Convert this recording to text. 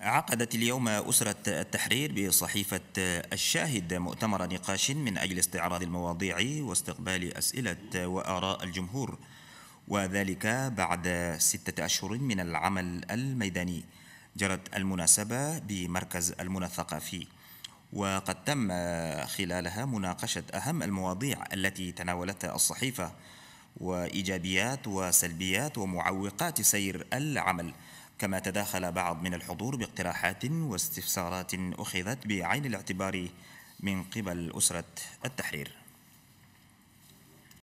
عقدت اليوم أسرة التحرير بصحيفة الشاهد مؤتمر نقاش من أجل استعراض المواضيع واستقبال أسئلة وآراء الجمهور وذلك بعد ستة أشهر من العمل الميداني جرت المناسبة بمركز المنى الثقافي وقد تم خلالها مناقشة أهم المواضيع التي تناولتها الصحيفة وإيجابيات وسلبيات ومعوقات سير العمل كما تداخل بعض من الحضور باقتراحات واستفسارات أخذت بعين الاعتبار من قبل أسرة التحرير